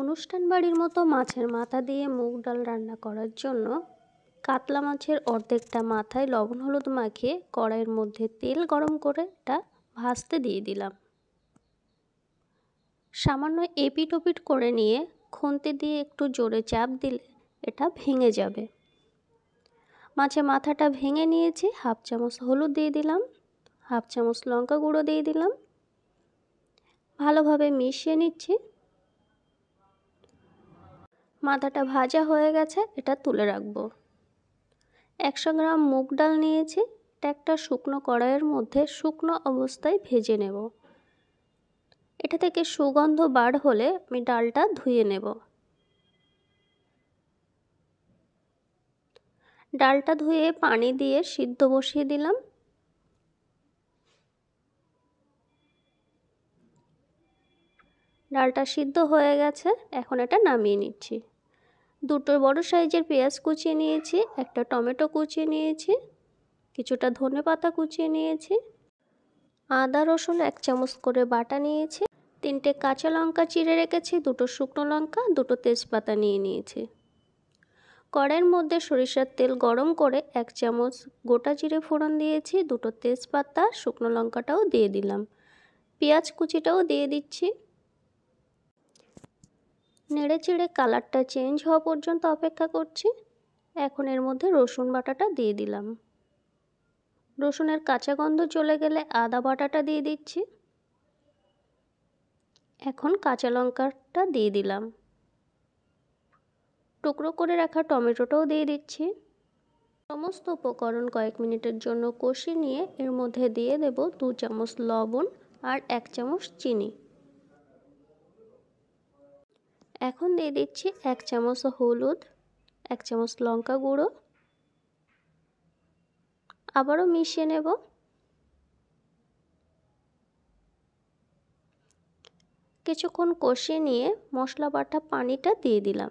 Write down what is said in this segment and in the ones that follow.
অনুষ্ঠান বাড়ির মতো মাছের মাথা দিয়ে মুগ ডাল রান্না করার জন্য কাতলা মাছের অর্ধেকটা মাথায় লবণ হলুদ মাখিয়ে কড়াইয়ের মধ্যে তেল গরম করে এটা ভাজতে দিয়ে দিলাম সামান্য এপিট ওপিট করে নিয়ে খুন্তি দিয়ে একটু জোরে চাপ দিলে এটা ভেঙে যাবে মাছের মাথাটা ভেঙে নিয়েছি হাফ চামচ হলুদ দিয়ে দিলাম হাফ চামচ লঙ্কা গুঁড়ো দিয়ে দিলাম ভালোভাবে মিশিয়ে নিচ্ছি মাথাটা ভাজা হয়ে গেছে এটা তুলে রাখবো একশো গ্রাম মুগ ডাল নিয়েছি এটা একটা শুকনো কড়াইয়ের মধ্যে শুকনো অবস্থায় ভেজে নেব এটা থেকে সুগন্ধ বার হলে আমি ডালটা ধুয়ে নেব ডালটা ধুয়ে পানি দিয়ে সিদ্ধ বসিয়ে দিলাম ডালটা সিদ্ধ হয়ে গেছে এখন এটা নামিয়ে নিচ্ছি দুটো বড় সাইজের পেঁয়াজ কুচিয়ে নিয়েছি একটা টমেটো কুচিয়ে নিয়েছি কিছুটা ধনে পাতা কুচিয়ে নিয়েছি আদা রসুন এক চামচ করে বাটা নিয়েছি তিনটে কাঁচা লঙ্কা চিড়ে রেখেছি দুটো শুকনো লঙ্কা দুটো তেজপাতা নিয়ে নিয়েছি কড়াইয়ের মধ্যে সরিষার তেল গরম করে এক চামচ গোটা চিরে ফোড়ন দিয়েছি দুটো তেজপাতা শুকনো লঙ্কাটাও দিয়ে দিলাম পেঁয়াজ কুচিটাও দিয়ে দিচ্ছি নেড়ে চেড়ে কালারটা চেঞ্জ হওয়া পর্যন্ত অপেক্ষা করছি এখন এর মধ্যে রসুন বাটাটা দিয়ে দিলাম রসুনের কাঁচা গন্ধ চলে গেলে আদা বাটাটা দিয়ে দিচ্ছি এখন কাঁচা লঙ্কাটা দিয়ে দিলাম টুকরো করে রাখা টমেটোটাও দিয়ে দিচ্ছি সমস্ত উপকরণ কয়েক মিনিটের জন্য কষিয়ে নিয়ে এর মধ্যে দিয়ে দেব দু চামচ লবণ আর এক চামচ চিনি এখন দিয়ে দিচ্ছি এক চামচ হলুদ এক চামচ লঙ্কা গুঁড়ো আবারও মিশিয়ে নেব কিছুক্ষণ কষিয়ে নিয়ে মশলা বাটা পানিটা দিয়ে দিলাম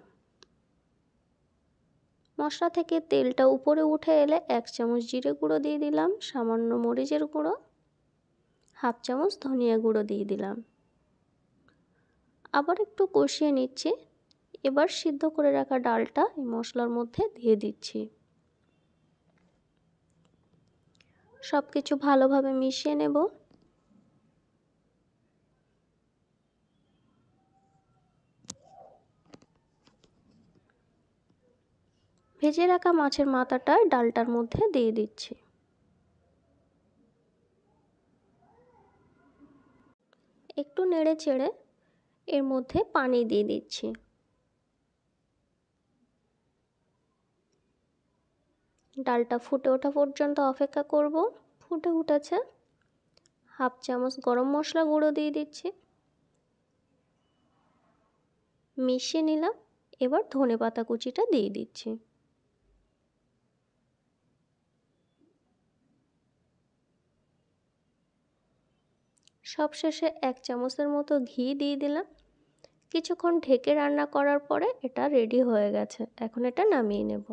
মশলা থেকে তেলটা উপরে উঠে এলে এক চামচ জিরে গুঁড়ো দিয়ে দিলাম সামান্য মরিচের গুঁড়ো হাফ চামচ ধনিয়া গুঁড়ো দিয়ে দিলাম আবার একটু কষিয়ে নিচ্ছি এবার সিদ্ধ করে রাখা ডালটা এই মশলার মধ্যে দিয়ে দিচ্ছি সব কিছু ভালোভাবে মিশিয়ে নেব ভেজে রাখা মাছের মাথাটা ডালটার মধ্যে দিয়ে দিচ্ছি একটু নেড়ে চেড়ে এর মধ্যে পানি দিয়ে দিচ্ছি ডালটা ফুটে ওঠা পর্যন্ত অপেক্ষা করব ফুটে উঠেছে হাফ চামচ গরম মশলা গুঁড়ো দিয়ে দিচ্ছি মিশিয়ে নিলাম এবার ধনে পাতা কুচিটা দিয়ে দিচ্ছি সবশেষে এক চামচের মতো ঘি দিয়ে দিলাম কিছুক্ষণ ঢেকে রান্না করার পরে এটা রেডি হয়ে গেছে এখন এটা নামিয়ে নেব